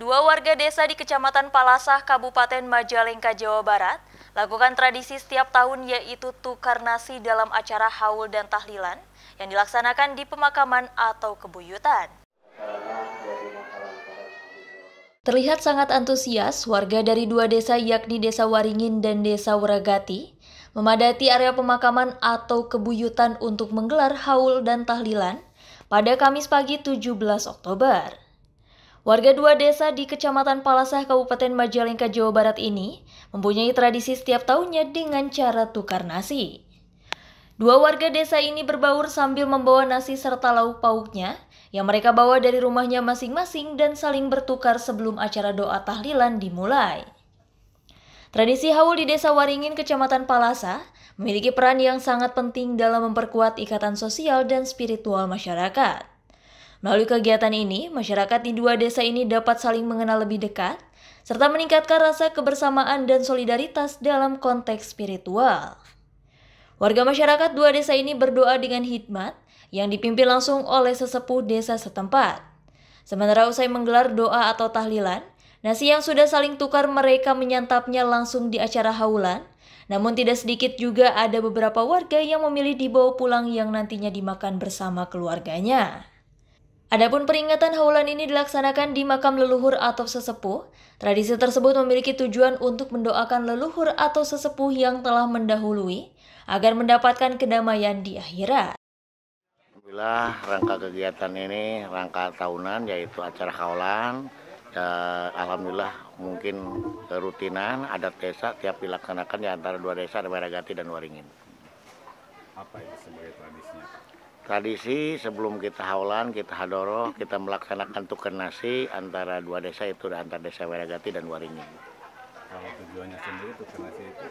Dua warga desa di Kecamatan Palasah, Kabupaten Majalengka, Jawa Barat, lakukan tradisi setiap tahun yaitu tukar nasi dalam acara haul dan tahlilan yang dilaksanakan di pemakaman atau kebuyutan. Terlihat sangat antusias warga dari dua desa yakni Desa Waringin dan Desa Wragati memadati area pemakaman atau kebuyutan untuk menggelar haul dan tahlilan pada Kamis pagi 17 Oktober. Warga dua desa di Kecamatan Palasah, Kabupaten Majalengka, Jawa Barat ini mempunyai tradisi setiap tahunnya dengan cara tukar nasi. Dua warga desa ini berbaur sambil membawa nasi serta lauk pauknya yang mereka bawa dari rumahnya masing-masing dan saling bertukar sebelum acara doa tahlilan dimulai. Tradisi haul di Desa Waringin, Kecamatan Palasa, memiliki peran yang sangat penting dalam memperkuat ikatan sosial dan spiritual masyarakat. Melalui kegiatan ini, masyarakat di dua desa ini dapat saling mengenal lebih dekat, serta meningkatkan rasa kebersamaan dan solidaritas dalam konteks spiritual. Warga masyarakat dua desa ini berdoa dengan hikmat yang dipimpin langsung oleh sesepuh desa setempat. Sementara usai menggelar doa atau tahlilan, nasi yang sudah saling tukar mereka menyantapnya langsung di acara haulan. Namun tidak sedikit juga ada beberapa warga yang memilih dibawa pulang yang nantinya dimakan bersama keluarganya. Adapun peringatan Haulan ini dilaksanakan di makam leluhur atau sesepuh. Tradisi tersebut memiliki tujuan untuk mendoakan leluhur atau sesepuh yang telah mendahului agar mendapatkan kedamaian di akhirat. Alhamdulillah rangka kegiatan ini rangka tahunan yaitu acara Haulan. Ya, Alhamdulillah mungkin rutinan adat desa tiap dilaksanakan di antara dua desa Meragati dan Waringin. Apa itu sebagai tradisinya? Tradisi sebelum kita haulan, kita hadoroh, kita melaksanakan tukar nasi antara dua desa itu antara desa Weragati dan Waringin. Kalau tujuannya sendiri tukar nasi itu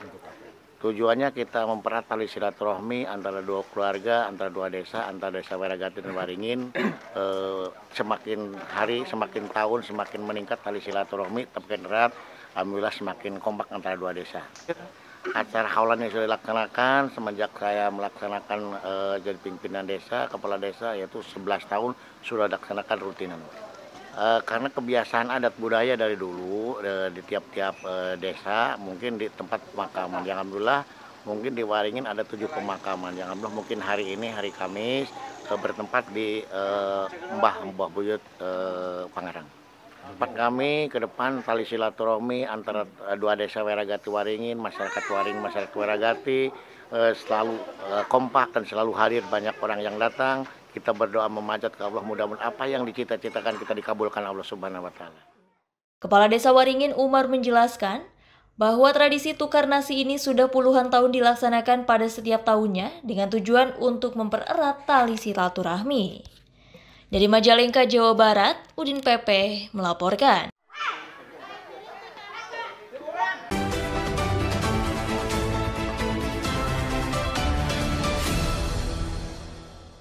untuk apa? Tujuannya kita memperat tali silaturahmi antara dua keluarga, antara dua desa, antara desa Weragati dan Waringin. E, semakin hari, semakin tahun, semakin meningkat tali silaturahmi, tapi erat. Alhamdulillah semakin kompak antara dua desa acara haulan yang saya laksanakan semenjak saya melaksanakan e, jadi pimpinan desa, kepala desa yaitu 11 tahun sudah dilaksanakan rutinan. E, eh, karena kebiasaan adat budaya dari dulu e, di tiap-tiap e, desa mungkin di tempat pemakaman. Yang alhamdulillah mungkin di Waringin ada tujuh pemakaman. Yang alhamdulillah mungkin hari ini hari Kamis e, bertempat di e, Mbah Mbah Buyut e, Pangarang. Tempat kami ke depan tali silaturahmi antara eh, dua desa Weragati Waringin, masyarakat Waringin, masyarakat Weragati eh, selalu eh, kompak dan selalu hadir banyak orang yang datang. Kita berdoa memanjat ke Allah mudah-mudahan apa yang dicita-citakan kita dikabulkan Allah Subhanahu wa taala. Kepala Desa Waringin Umar menjelaskan bahwa tradisi tukar nasi ini sudah puluhan tahun dilaksanakan pada setiap tahunnya dengan tujuan untuk mempererat tali silaturahmi. Dari Majalengka, Jawa Barat, Udin Pepe melaporkan.